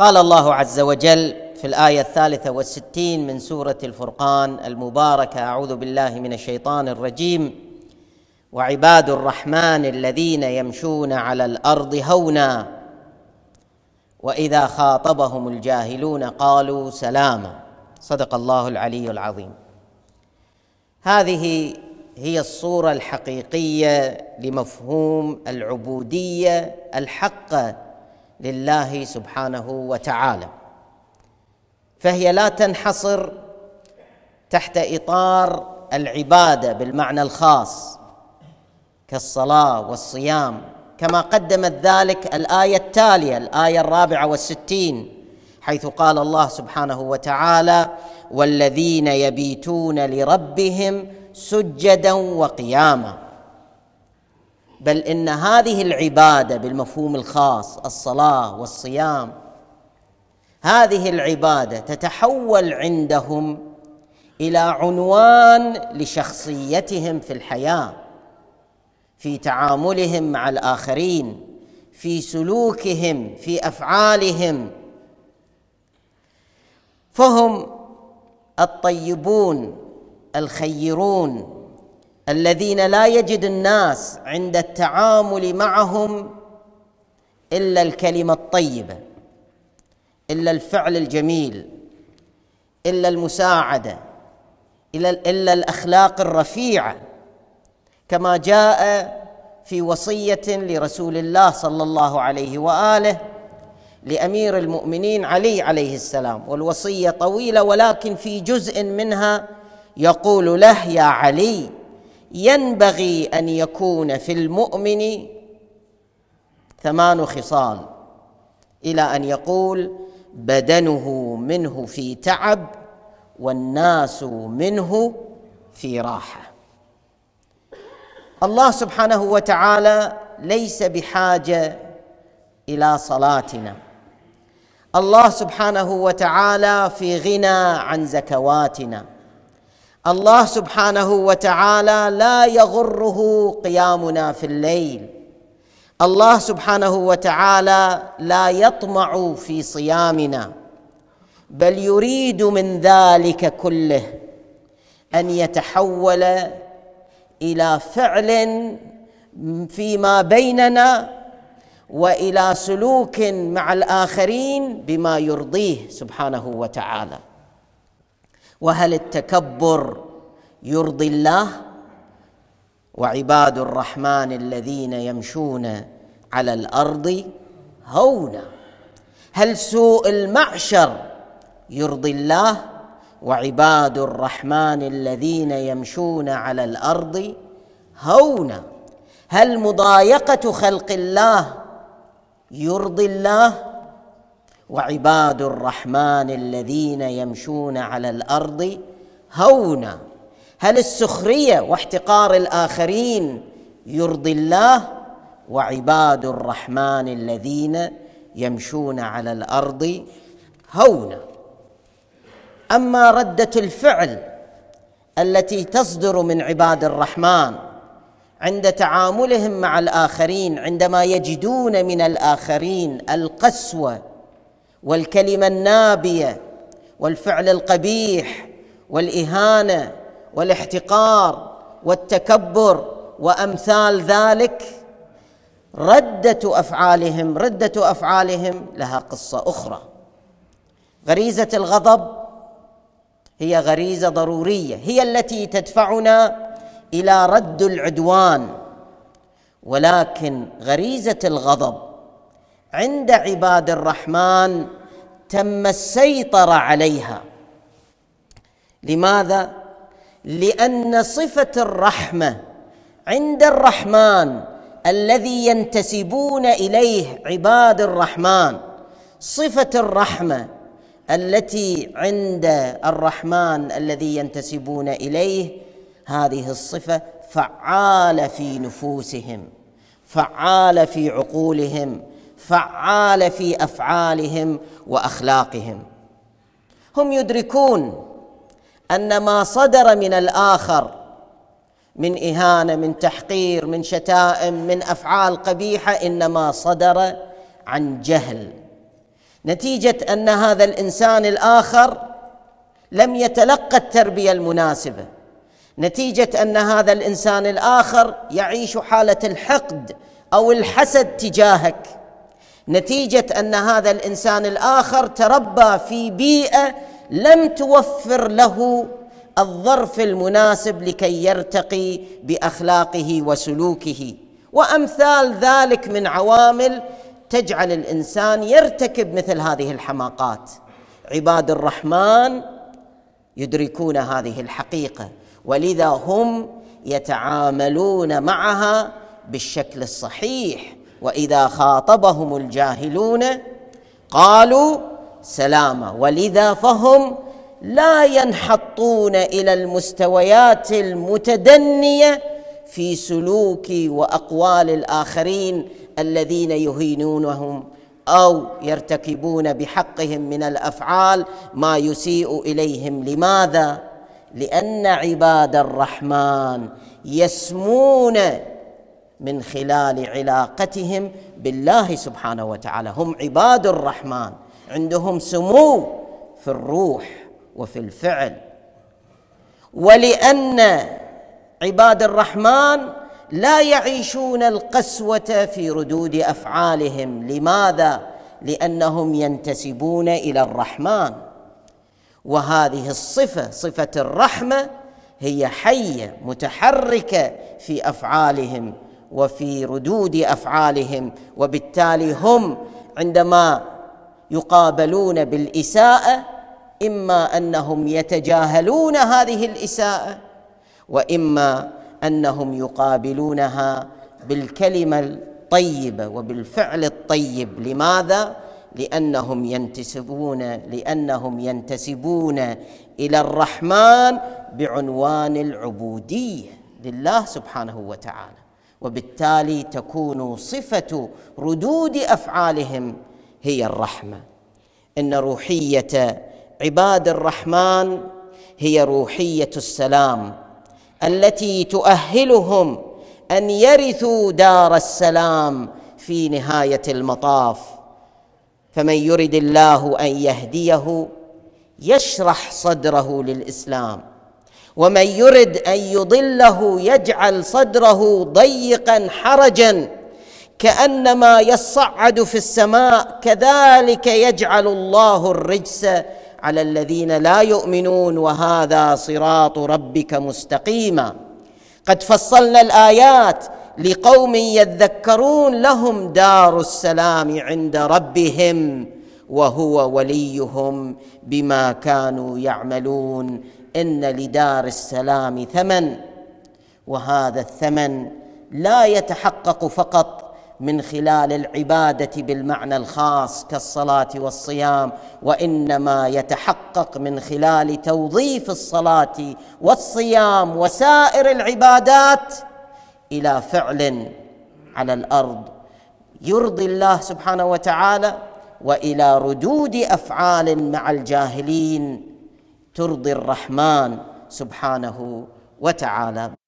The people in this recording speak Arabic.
قال الله عز وجل في الآية الثالثة والستين من سورة الفرقان المباركة أعوذ بالله من الشيطان الرجيم وعباد الرحمن الذين يمشون على الأرض هونا وإذا خاطبهم الجاهلون قالوا سلاما صدق الله العلي العظيم هذه هي الصورة الحقيقية لمفهوم العبودية الحقة لله سبحانه وتعالى فهي لا تنحصر تحت اطار العباده بالمعنى الخاص كالصلاه والصيام كما قدمت ذلك الايه التاليه الايه الرابعه والستين حيث قال الله سبحانه وتعالى والذين يبيتون لربهم سجدا وقياما بل ان هذه العباده بالمفهوم الخاص الصلاه والصيام هذه العباده تتحول عندهم الى عنوان لشخصيتهم في الحياه في تعاملهم مع الاخرين في سلوكهم في افعالهم فهم الطيبون الخيرون الذين لا يجد الناس عند التعامل معهم الا الكلمه الطيبه الا الفعل الجميل الا المساعده الا الاخلاق الرفيعه كما جاء في وصيه لرسول الله صلى الله عليه واله لامير المؤمنين علي عليه السلام والوصيه طويله ولكن في جزء منها يقول له يا علي ينبغي ان يكون في المؤمن ثمان خصال الى ان يقول بدنه منه في تعب والناس منه في راحه الله سبحانه وتعالى ليس بحاجه الى صلاتنا الله سبحانه وتعالى في غنى عن زكواتنا الله سبحانه وتعالى لا يغره قيامنا في الليل الله سبحانه وتعالى لا يطمع في صيامنا بل يريد من ذلك كله ان يتحول الى فعل فيما بيننا والى سلوك مع الاخرين بما يرضيه سبحانه وتعالى وهل التكبر يرضي الله وعباد الرحمن الذين يمشون على الارض هونا هل سوء المعشر يرضي الله وعباد الرحمن الذين يمشون على الارض هونا هل مضايقه خلق الله يرضي الله وعباد الرحمن الذين يمشون على الارض هونا هل السخريه واحتقار الاخرين يرضي الله وعباد الرحمن الذين يمشون على الارض هونا اما رده الفعل التي تصدر من عباد الرحمن عند تعاملهم مع الاخرين عندما يجدون من الاخرين القسوه والكلمه النابيه والفعل القبيح والاهانه والاحتقار والتكبر وامثال ذلك رده افعالهم رده افعالهم لها قصه اخرى غريزه الغضب هي غريزه ضروريه هي التي تدفعنا الى رد العدوان ولكن غريزه الغضب عند عباد الرحمن تم السيطره عليها لماذا لان صفه الرحمه عند الرحمن الذي ينتسبون اليه عباد الرحمن صفه الرحمه التي عند الرحمن الذي ينتسبون اليه هذه الصفه فعاله في نفوسهم فعاله في عقولهم فعال في افعالهم واخلاقهم هم يدركون ان ما صدر من الاخر من اهانه من تحقير من شتائم من افعال قبيحه انما صدر عن جهل نتيجه ان هذا الانسان الاخر لم يتلقى التربيه المناسبه نتيجه ان هذا الانسان الاخر يعيش حاله الحقد او الحسد تجاهك نتيجه ان هذا الانسان الاخر تربى في بيئه لم توفر له الظرف المناسب لكي يرتقي باخلاقه وسلوكه وامثال ذلك من عوامل تجعل الانسان يرتكب مثل هذه الحماقات عباد الرحمن يدركون هذه الحقيقه ولذا هم يتعاملون معها بالشكل الصحيح واذا خاطبهم الجاهلون قالوا سلاما ولذا فهم لا ينحطون الى المستويات المتدنيه في سلوك واقوال الاخرين الذين يهينونهم او يرتكبون بحقهم من الافعال ما يسيء اليهم لماذا لان عباد الرحمن يسمون من خلال علاقتهم بالله سبحانه وتعالى هم عباد الرحمن عندهم سمو في الروح وفي الفعل ولان عباد الرحمن لا يعيشون القسوه في ردود افعالهم لماذا لانهم ينتسبون الى الرحمن وهذه الصفه صفه الرحمه هي حيه متحركه في افعالهم وفي ردود افعالهم وبالتالي هم عندما يقابلون بالاساءه اما انهم يتجاهلون هذه الاساءه واما انهم يقابلونها بالكلمه الطيبه وبالفعل الطيب لماذا لانهم ينتسبون لانهم ينتسبون الى الرحمن بعنوان العبوديه لله سبحانه وتعالى وبالتالي تكون صفه ردود افعالهم هي الرحمه ان روحيه عباد الرحمن هي روحيه السلام التي تؤهلهم ان يرثوا دار السلام في نهايه المطاف فمن يرد الله ان يهديه يشرح صدره للاسلام ومن يرد ان يضله يجعل صدره ضيقا حرجا كانما يصعد في السماء كذلك يجعل الله الرجس على الذين لا يؤمنون وهذا صراط ربك مستقيما قد فصلنا الايات لقوم يذكرون لهم دار السلام عند ربهم وهو وليهم بما كانوا يعملون ان لدار السلام ثمن وهذا الثمن لا يتحقق فقط من خلال العباده بالمعنى الخاص كالصلاه والصيام وانما يتحقق من خلال توظيف الصلاه والصيام وسائر العبادات الى فعل على الارض يرضي الله سبحانه وتعالى والى ردود افعال مع الجاهلين ترضي الرحمن سبحانه وتعالى